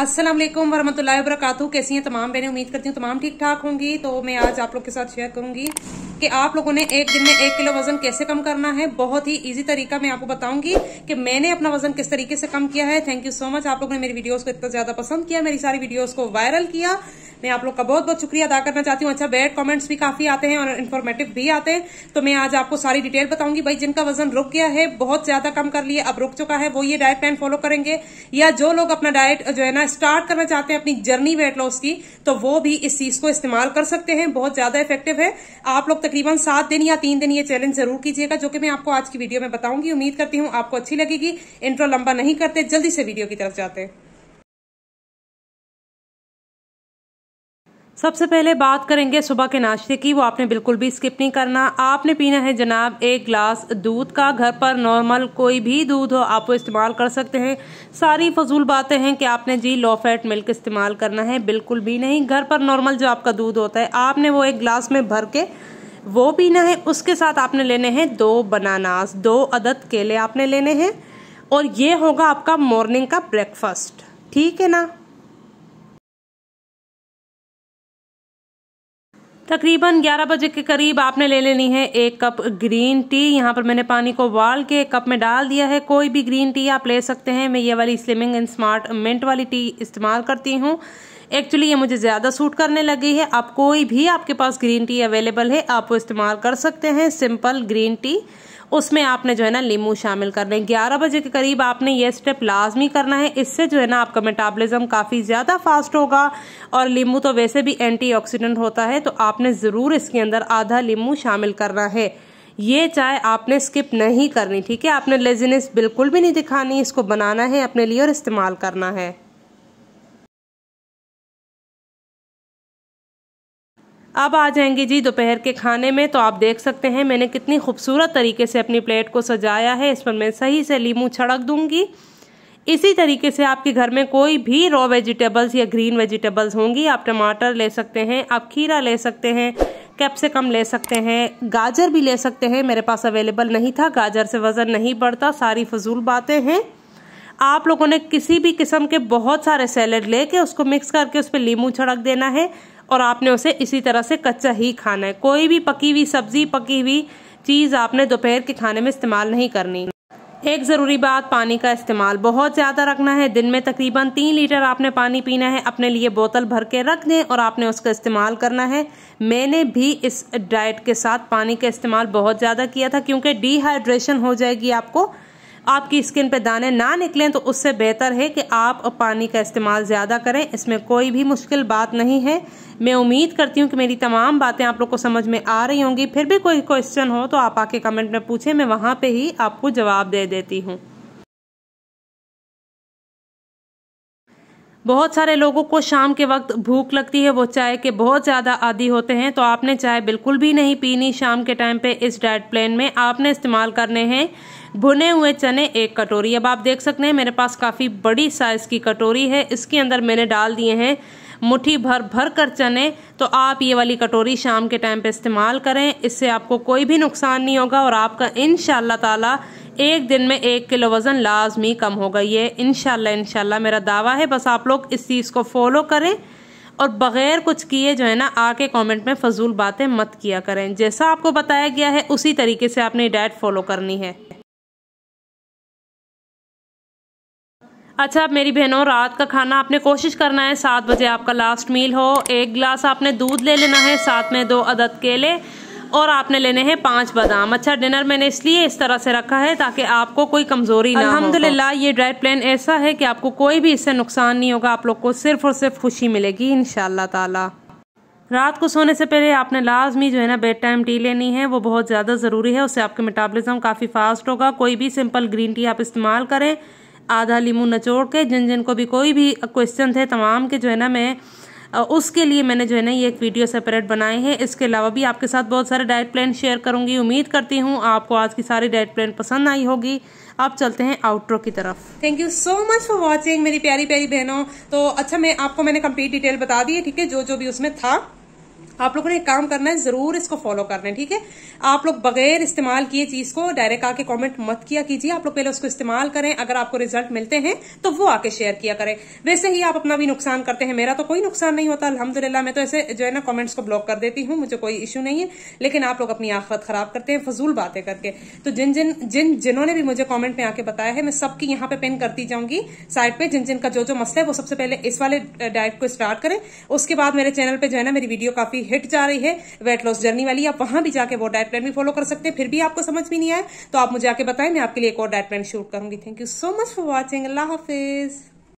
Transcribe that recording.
असलम वरहमल वरक कैसी हैं तमाम बहनें उम्मीद करती हूँ तमाम ठीक ठाक होंगी तो मैं आज आप लोग के साथ शेयर करूंगी कि आप लोगों ने एक दिन में एक किलो वजन कैसे कम करना है बहुत ही इजी तरीका मैं आपको बताऊंगी कि मैंने अपना वजन किस तरीके से कम किया है थैंक यू सो मच आप लोगों ने मेरी वीडियोस को इतना ज्यादा पसंद किया मेरी सारी वीडियोस को वायरल किया मैं आप लोग का बहुत बहुत शुक्रिया अदा करना चाहती हूँ अच्छा बैड कमेंट्स भी काफी आते हैं और इन्फॉर्मेटिव भी आते हैं तो मैं आज आपको सारी डिटेल बताऊंगी भाई जिनका वजन रुक गया है बहुत ज्यादा कम कर लिए अब रुक चुका है वो ये डाइट प्लान फॉलो करेंगे या जो लोग अपना डाइट जो है ना स्टार्ट करना चाहते हैं अपनी जर्नी वेट लॉस की तो वो भी इस चीज को इस्तेमाल कर सकते हैं बहुत ज्यादा इफेक्टिव है आप लोग तकरीबन सात दिन या तीन दिन ये चैलेंज जरूर कीजिएगा जो कि मैं आपको आज की वीडियो में बताऊंगी उम्मीद करती हूँ आपको अच्छी लगेगी इंट्रो लंबा नहीं करते जल्दी से वीडियो की तरफ जाते सबसे पहले बात करेंगे सुबह के नाश्ते की वो आपने बिल्कुल भी स्किप नहीं करना आपने पीना है जनाब एक ग्लास दूध का घर पर नॉर्मल कोई भी दूध हो आप वो इस्तेमाल कर सकते हैं सारी फजूल बातें हैं कि आपने जी लो फैट मिल्क इस्तेमाल करना है बिल्कुल भी नहीं घर पर नॉर्मल जो आपका दूध होता है आपने वो एक ग्लास में भर के वो पीना है उसके साथ आपने लेने हैं दो बनानास दो अदद केले आपने लेने हैं और ये होगा आपका मॉर्निंग का ब्रेकफास्ट ठीक है ना तकरीबन 11 बजे के करीब आपने ले लेनी है एक कप ग्रीन टी यहाँ पर मैंने पानी को उबाल के एक कप में डाल दिया है कोई भी ग्रीन टी आप ले सकते हैं मैं ये वाली स्लिमिंग एंड स्मार्ट मिंट वाली टी इस्तेमाल करती हूँ एक्चुअली ये मुझे ज़्यादा सूट करने लगी है आप कोई भी आपके पास ग्रीन टी अवेलेबल है आप वो इस्तेमाल कर सकते हैं सिंपल ग्रीन टी उसमें आपने जो है ना लीमू शामिल करना है ग्यारह बजे के करीब आपने ये स्टेप लाजमी करना है इससे जो है ना आपका मेटाबॉलिज्म काफ़ी ज़्यादा फास्ट होगा और लींबू तो वैसे भी एंटीऑक्सीडेंट होता है तो आपने ज़रूर इसके अंदर आधा लीमू शामिल करना है ये चाय आपने स्किप नहीं करनी ठीक है आपने लेजीनेस बिल्कुल भी नहीं दिखानी इसको बनाना है अपने लिए और इस्तेमाल करना है अब आ जाएंगे जी दोपहर के खाने में तो आप देख सकते हैं मैंने कितनी खूबसूरत तरीके से अपनी प्लेट को सजाया है इस पर मैं सही से लीमू छड़क दूंगी इसी तरीके से आपके घर में कोई भी रॉ वेजिटेबल्स या ग्रीन वेजिटेबल्स होंगी आप टमाटर ले सकते हैं आप खीरा ले सकते हैं कैप्सिकम ले सकते हैं गाजर भी ले सकते हैं मेरे पास अवेलेबल नहीं था गाजर से वज़न नहीं बढ़ता सारी फजूल बातें हैं आप लोगों ने किसी भी किस्म के बहुत सारे सैलड लेके उसको मिक्स करके उस पर लीमू छिड़क देना है और आपने उसे इसी तरह से कच्चा ही खाना है कोई भी पकी हुई सब्जी पकी हुई चीज़ आपने दोपहर के खाने में इस्तेमाल नहीं करनी एक ज़रूरी बात पानी का इस्तेमाल बहुत ज़्यादा रखना है दिन में तकरीबन तीन लीटर आपने पानी पीना है अपने लिए बोतल भर के रख दें और आपने उसका इस्तेमाल करना है मैंने भी इस डाइट के साथ पानी का इस्तेमाल बहुत ज़्यादा किया था क्योंकि डिहाइड्रेशन हो जाएगी आपको आपकी स्किन पे दाने ना निकलें तो उससे बेहतर है कि आप पानी का इस्तेमाल ज़्यादा करें इसमें कोई भी मुश्किल बात नहीं है मैं उम्मीद करती हूँ कि मेरी तमाम बातें आप लोग को समझ में आ रही होंगी फिर भी कोई क्वेश्चन हो तो आप आके कमेंट में पूछें मैं वहाँ पर ही आपको जवाब दे देती हूँ बहुत सारे लोगों को शाम के वक्त भूख लगती है वो चाय के बहुत ज़्यादा आदि होते हैं तो आपने चाय बिल्कुल भी नहीं पीनी शाम के टाइम पे इस डाइट प्लान में आपने इस्तेमाल करने हैं भुने हुए चने एक कटोरी अब आप देख सकते हैं मेरे पास काफ़ी बड़ी साइज़ की कटोरी है इसके अंदर मैंने डाल दिए हैं मुठ्ठी भर भर कर चने तो आप ये वाली कटोरी शाम के टाइम पे इस्तेमाल करें इससे आपको कोई भी नुकसान नहीं होगा और आपका इन ताला एक दिन में एक किलो वज़न लाजमी कम हो गई इन इनशाला मेरा दावा है बस आप लोग इस चीज़ को फॉलो करें और बग़ैर कुछ किए जो है ना आके कमेंट में फजूल बातें मत किया करें जैसा आपको बताया गया है उसी तरीके से आपने डाइट फॉलो करनी है अच्छा आप मेरी बहनों रात का खाना आपने कोशिश करना है सात बजे आपका लास्ट मील हो एक गिलास आपने दूध ले लेना है साथ में दो अदद केले और आपने लेने हैं पाँच बादाम अच्छा डिनर मैंने इसलिए इस तरह से रखा है ताकि आपको कोई कमज़ोरी ना अलहमदिल्ला ये डाइट प्लान ऐसा है कि आपको कोई भी इससे नुकसान नहीं होगा आप लोग को सिर्फ और सिर्फ खुशी मिलेगी इन ताला रात को सोने से पहले आपने लाजमी जो है ना बेड टाइम टी लेनी है वो बहुत ज़्यादा ज़रूरी है उससे आपके मेटाबोलिज्म काफ़ी फास्ट होगा कोई भी सिंपल ग्रीन टी आप इस्तेमाल करें आधा लीमू नचोड़ के जिन जिन को भी कोई भी क्वेश्चन थे तमाम के जो है ना मैं उसके लिए मैंने जो है ना ये एक वीडियो सेपरेट बनाए हैं इसके अलावा भी आपके साथ बहुत सारे डाइट प्लान शेयर करूंगी उम्मीद करती हूँ आपको आज की सारी डाइट प्लान पसंद आई होगी आप चलते हैं आउटरो की तरफ thank you so much for watching मेरी प्यारी प्यारी बहनों तो अच्छा मैं आपको मैंने कम्प्लीट डिटेल बता दी है ठीक है जो जो भी उसमें था आप लोगों ने एक काम करना है जरूर इसको फॉलो करना है ठीक है आप लोग बगैर इस्तेमाल किए चीज को डायरेक्ट आके कमेंट मत किया कीजिए आप लोग पहले उसको इस्तेमाल करें अगर आपको रिजल्ट मिलते हैं तो वो आके शेयर किया करें वैसे ही आप अपना भी नुकसान करते हैं मेरा तो कोई नुकसान नहीं होता अलहमदुल्ला मैं तो ऐसे जो है ना कॉमेंट्स को ब्लॉक कर देती हूँ मुझे कोई इश्यू नहीं है लेकिन आप लोग अपनी आफत खराब करते हैं फजूल बातें करके तो जिन जिन जिन जिन्होंने भी मुझे कॉमेंट में आके बताया है मैं सबकी यहाँ पे पेन करती जाऊंगी साइड पे जिन जिनका जो जो मसला है वो सबसे पहले इस वाले डायट को स्टार्ट करें उसके बाद मेरे चैनल पर जो है ना मेरी वीडियो का काफी हिट जा रही है वेट लॉस जर्नी वाली आप वहां भी जाके वो डायट प्लान भी फॉलो कर सकते हैं फिर भी आपको समझ में नहीं आया तो आप मुझे आके बताएं मैं आपके लिए एक और डायट प्लान शूट करूंगी thank you so much for watching अल्लाह हाफिज़